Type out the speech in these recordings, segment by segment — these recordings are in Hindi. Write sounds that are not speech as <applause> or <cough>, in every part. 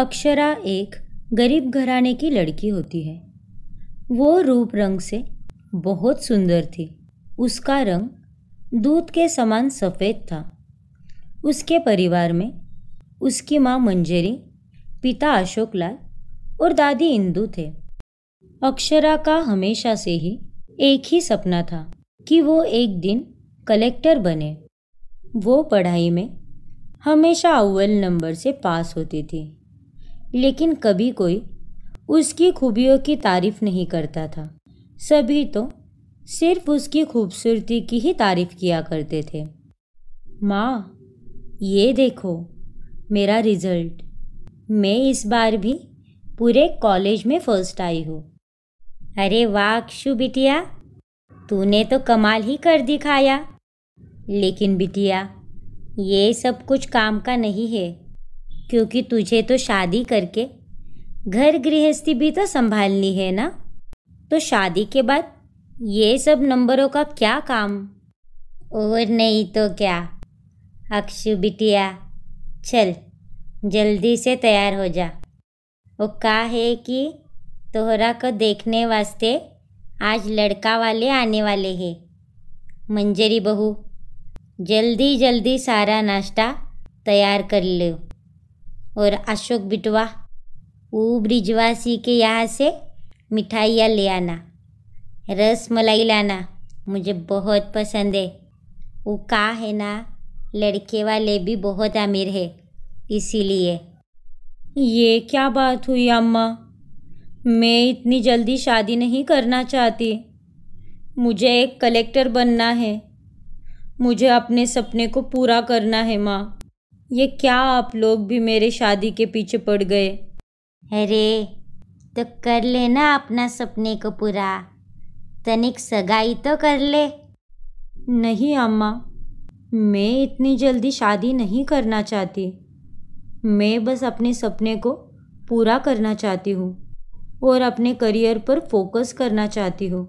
अक्षरा एक गरीब घराने की लड़की होती है वो रूप रंग से बहुत सुंदर थी उसका रंग दूध के समान सफ़ेद था उसके परिवार में उसकी माँ मंजरी पिता अशोक लाल और दादी इंदू थे अक्षरा का हमेशा से ही एक ही सपना था कि वो एक दिन कलेक्टर बने वो पढ़ाई में हमेशा अव्वल नंबर से पास होती थी लेकिन कभी कोई उसकी खूबियों की तारीफ नहीं करता था सभी तो सिर्फ उसकी खूबसूरती की ही तारीफ किया करते थे माँ ये देखो मेरा रिज़ल्ट मैं इस बार भी पूरे कॉलेज में फर्स्ट आई हूँ अरे वाह बिटिया तूने तो कमाल ही कर दिखाया लेकिन बिटिया ये सब कुछ काम का नहीं है क्योंकि तुझे तो शादी करके घर गृहस्थी भी तो संभालनी है ना तो शादी के बाद ये सब नंबरों का क्या काम और नहीं तो क्या अक्षु बिटिया चल जल्दी से तैयार हो जा वो का है कि तोहरा को देखने वास्ते आज लड़का वाले आने वाले हैं मंजरी बहू जल्दी जल्दी सारा नाश्ता तैयार कर लो और अशोक बिटवा वो ब्रिजवासी के यहाँ से मिठाइयाँ ले आना रस मलाई लाना मुझे बहुत पसंद है वो का है ना लड़के वाले भी बहुत अमीर है इसीलिए ये क्या बात हुई अम्मा मैं इतनी जल्दी शादी नहीं करना चाहती मुझे एक कलेक्टर बनना है मुझे अपने सपने को पूरा करना है माँ ये क्या आप लोग भी मेरे शादी के पीछे पड़ गए अरे तो कर लेना अपना सपने को पूरा तनिक सगाई तो कर ले नहीं अम्मा मैं इतनी जल्दी शादी नहीं करना चाहती मैं बस अपने सपने को पूरा करना चाहती हूँ और अपने करियर पर फोकस करना चाहती हूँ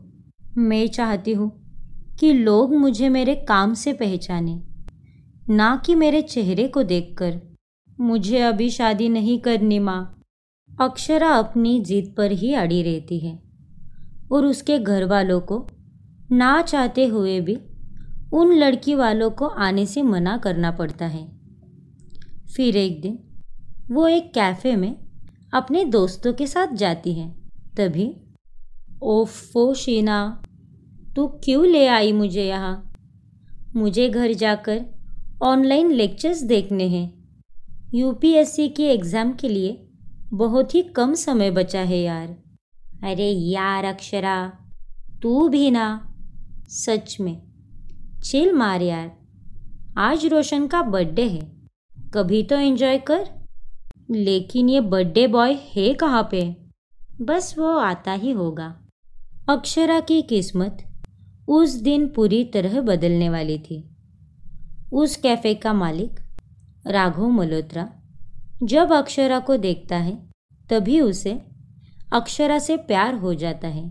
मैं चाहती हूँ कि लोग मुझे मेरे काम से पहचानें ना कि मेरे चेहरे को देखकर मुझे अभी शादी नहीं करनी माँ अक्षरा अपनी जीत पर ही अड़ी रहती है और उसके घर वालों को ना चाहते हुए भी उन लड़की वालों को आने से मना करना पड़ता है फिर एक दिन वो एक कैफ़े में अपने दोस्तों के साथ जाती है तभी ओफो शीना तू क्यों ले आई मुझे यहाँ मुझे घर जाकर ऑनलाइन लेक्चर्स देखने हैं यूपीएससी के एग्ज़ाम के लिए बहुत ही कम समय बचा है यार अरे यार अक्षरा तू भी ना सच में चिल मार यार आज रोशन का बर्थडे है कभी तो एंजॉय कर लेकिन ये बर्थडे बॉय है कहाँ पे बस वो आता ही होगा अक्षरा की किस्मत उस दिन पूरी तरह बदलने वाली थी उस कैफ़े का मालिक राघव मल्होत्रा जब अक्षरा को देखता है तभी उसे अक्षरा से प्यार हो जाता है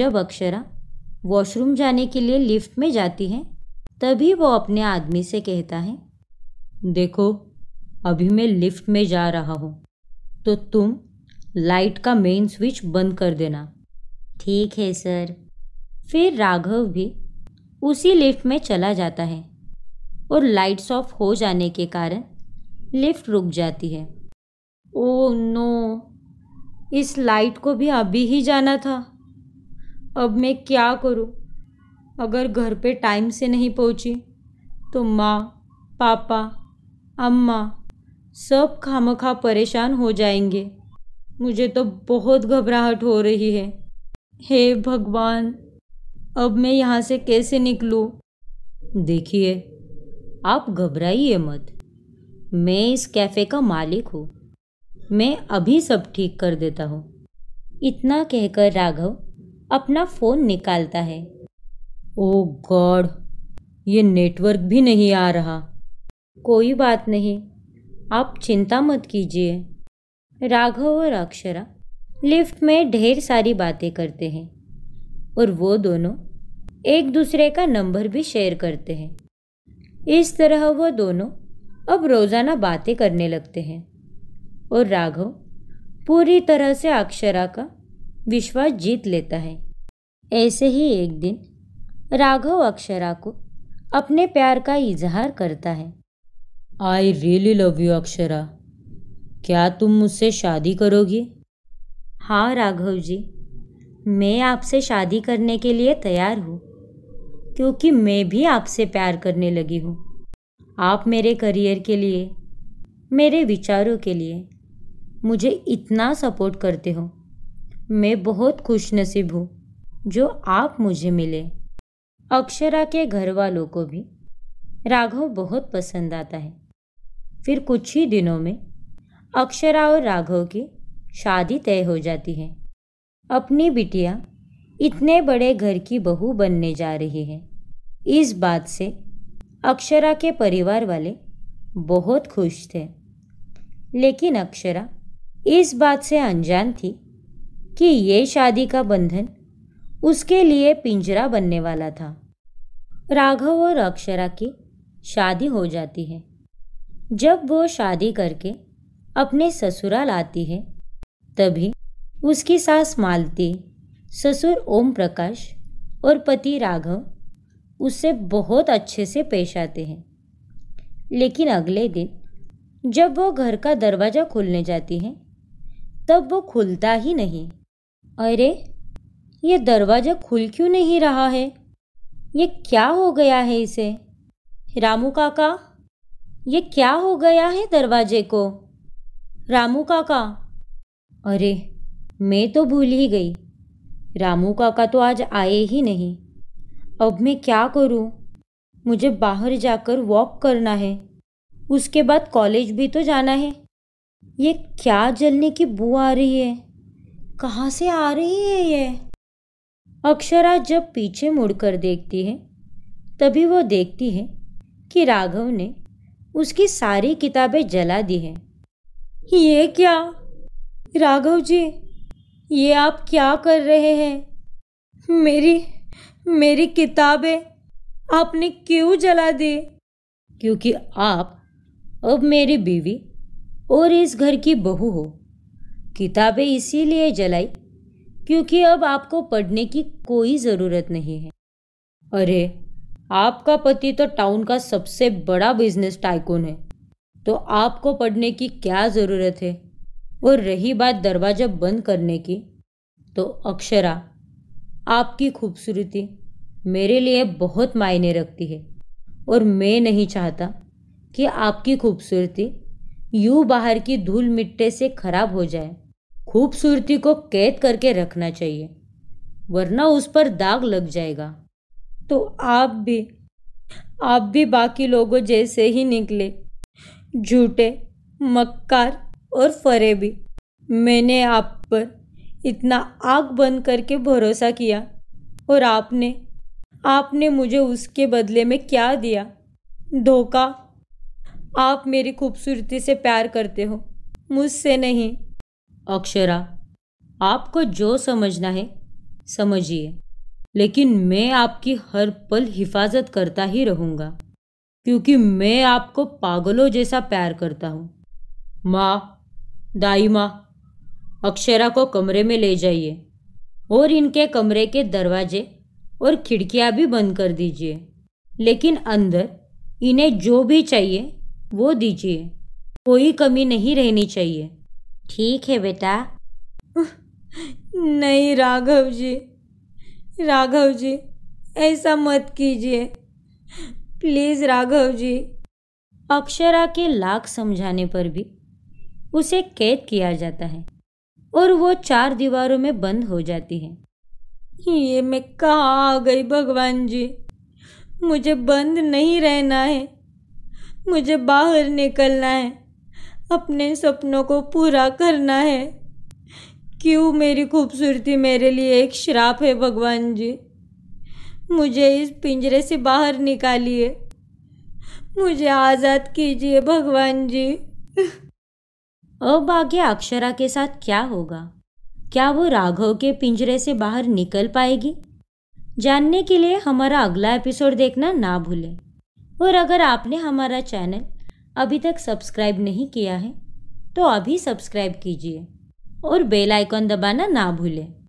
जब अक्षरा वॉशरूम जाने के लिए लिफ्ट में जाती है तभी वो अपने आदमी से कहता है देखो अभी मैं लिफ्ट में जा रहा हूँ तो तुम लाइट का मेन स्विच बंद कर देना ठीक है सर फिर राघव भी उसी लिफ्ट में चला जाता है और लाइट्स ऑफ हो जाने के कारण लिफ्ट रुक जाती है ओ oh नो इस लाइट को भी अभी ही जाना था अब मैं क्या करूं? अगर घर पे टाइम से नहीं पहुंची तो माँ पापा अम्मा सब खामखा परेशान हो जाएंगे मुझे तो बहुत घबराहट हो रही है हे भगवान अब मैं यहाँ से कैसे निकलूँ देखिए आप घबराइए मत मैं इस कैफ़े का मालिक हूँ मैं अभी सब ठीक कर देता हूँ इतना कहकर राघव अपना फ़ोन निकालता है ओ गॉड ये नेटवर्क भी नहीं आ रहा कोई बात नहीं आप चिंता मत कीजिए राघव और अक्षरा लिफ्ट में ढेर सारी बातें करते हैं और वो दोनों एक दूसरे का नंबर भी शेयर करते हैं इस तरह वह दोनों अब रोज़ाना बातें करने लगते हैं और राघव पूरी तरह से अक्षरा का विश्वास जीत लेता है ऐसे ही एक दिन राघव अक्षरा को अपने प्यार का इजहार करता है I really love you Akshara क्या तुम मुझसे शादी करोगी हाँ राघव जी मैं आपसे शादी करने के लिए तैयार हूँ क्योंकि मैं भी आपसे प्यार करने लगी हूँ आप मेरे करियर के लिए मेरे विचारों के लिए मुझे इतना सपोर्ट करते हो मैं बहुत खुश नसीब हूँ जो आप मुझे मिले अक्षरा के घर वालों को भी राघव बहुत पसंद आता है फिर कुछ ही दिनों में अक्षरा और राघव की शादी तय हो जाती है अपनी बिटिया इतने बड़े घर की बहू बनने जा रही है इस बात से अक्षरा के परिवार वाले बहुत खुश थे लेकिन अक्षरा इस बात से अनजान थी कि ये शादी का बंधन उसके लिए पिंजरा बनने वाला था राघव और अक्षरा की शादी हो जाती है जब वो शादी करके अपने ससुराल आती है तभी उसकी सास मालती ससुर ओम प्रकाश और पति राघव उससे बहुत अच्छे से पेश आते हैं लेकिन अगले दिन जब वो घर का दरवाज़ा खोलने जाती हैं तब वो खुलता ही नहीं अरे ये दरवाज़ा खुल क्यों नहीं रहा है ये क्या हो गया है इसे रामू काका ये क्या हो गया है दरवाजे को रामू काका अरे मैं तो भूल ही गई रामू काका तो आज आए ही नहीं अब मैं क्या करूं? मुझे बाहर जाकर वॉक करना है उसके बाद कॉलेज भी तो जाना है ये क्या जलने की बू आ रही है कहाँ से आ रही है ये अक्षरा जब पीछे मुड़कर देखती है तभी वो देखती है कि राघव ने उसकी सारी किताबें जला दी हैं ये क्या राघव जी ये आप क्या कर रहे हैं मेरी मेरी किताबें आपने क्यों जला दी क्योंकि आप अब मेरी बीवी और इस घर की बहू हो किताबें इसीलिए जलाई क्योंकि अब आपको पढ़ने की कोई ज़रूरत नहीं है अरे आपका पति तो टाउन का सबसे बड़ा बिजनेस टाइकून है तो आपको पढ़ने की क्या ज़रूरत है और रही बात दरवाज़ा बंद करने की तो अक्षरा आपकी खूबसूरती मेरे लिए बहुत मायने रखती है और मैं नहीं चाहता कि आपकी खूबसूरती यूं बाहर की धूल मिट्टे से खराब हो जाए खूबसूरती को कैद करके रखना चाहिए वरना उस पर दाग लग जाएगा तो आप भी आप भी बाकी लोगों जैसे ही निकले झूठे मक्कार और फरे भी मैंने आप पर इतना आग बंद करके भरोसा किया और आपने आपने मुझे उसके बदले में क्या दिया धोखा आप मेरी खूबसूरती से प्यार करते हो मुझसे नहीं अक्षरा आपको जो समझना है समझिए लेकिन मैं आपकी हर पल हिफाजत करता ही रहूँगा क्योंकि मैं आपको पागलों जैसा प्यार करता हूँ माँ दाई माँ अक्षरा को कमरे में ले जाइए और इनके कमरे के दरवाजे और खिड़कियाँ भी बंद कर दीजिए लेकिन अंदर इन्हें जो भी चाहिए वो दीजिए कोई कमी नहीं रहनी चाहिए ठीक है बेटा नहीं राघव जी राघव जी ऐसा मत कीजिए प्लीज़ राघव जी अक्षरा के लाख समझाने पर भी उसे कैद किया जाता है और वो चार दीवारों में बंद हो जाती है ये मैं कहाँ आ गई भगवान जी मुझे बंद नहीं रहना है मुझे बाहर निकलना है अपने सपनों को पूरा करना है क्यों मेरी खूबसूरती मेरे लिए एक श्राप है भगवान जी मुझे इस पिंजरे से बाहर निकालिए मुझे आज़ाद कीजिए भगवान जी <laughs> अभाग्य अक्षरा के साथ क्या होगा क्या वो राघव के पिंजरे से बाहर निकल पाएगी जानने के लिए हमारा अगला एपिसोड देखना ना भूलें और अगर आपने हमारा चैनल अभी तक सब्सक्राइब नहीं किया है तो अभी सब्सक्राइब कीजिए और बेल आइकॉन दबाना ना भूलें